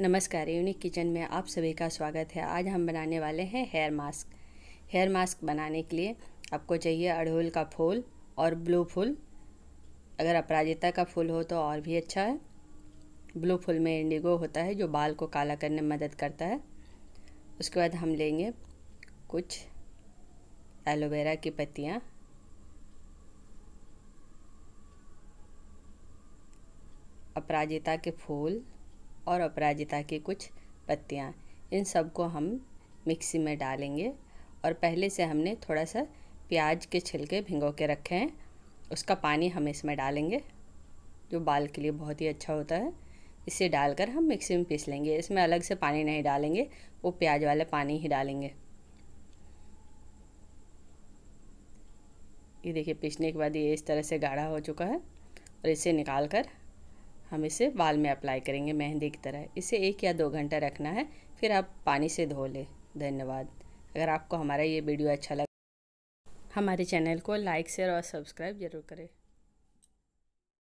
नमस्कार unique kitchen में आप सभी का स्वागत है आज हम बनाने वाले हैं हेयर मास्क हेयर मास्क बनाने के लिए आपको चाहिए अड़हुल का फूल और ब्लू फूल अगर अपराजिता का फूल हो तो और भी अच्छा है ब्लू फूल में इंडिगो होता है जो बाल को काला करने में मदद करता है उसके बाद हम लेंगे कुछ एलोवेरा की पत्तियाँ अपराजिता के फूल और अपराजिता की कुछ पत्तियाँ इन सबको हम मिक्सी में डालेंगे और पहले से हमने थोड़ा सा प्याज के छिलके भिंगो के रखे हैं उसका पानी हम इसमें डालेंगे जो बाल के लिए बहुत ही अच्छा होता है इसे डालकर हम मिक्सी में पीस लेंगे इसमें अलग से पानी नहीं डालेंगे वो प्याज वाले पानी ही डालेंगे ये देखिए पीसने के बाद ये इस तरह से गाढ़ा हो चुका है और इसे निकाल कर हम इसे बाल में अप्लाई करेंगे मेहंदी की तरह इसे एक या दो घंटा रखना है फिर आप पानी से धो लें धन्यवाद अगर आपको हमारा ये वीडियो अच्छा लगा हमारे चैनल को लाइक शेयर और सब्सक्राइब ज़रूर करें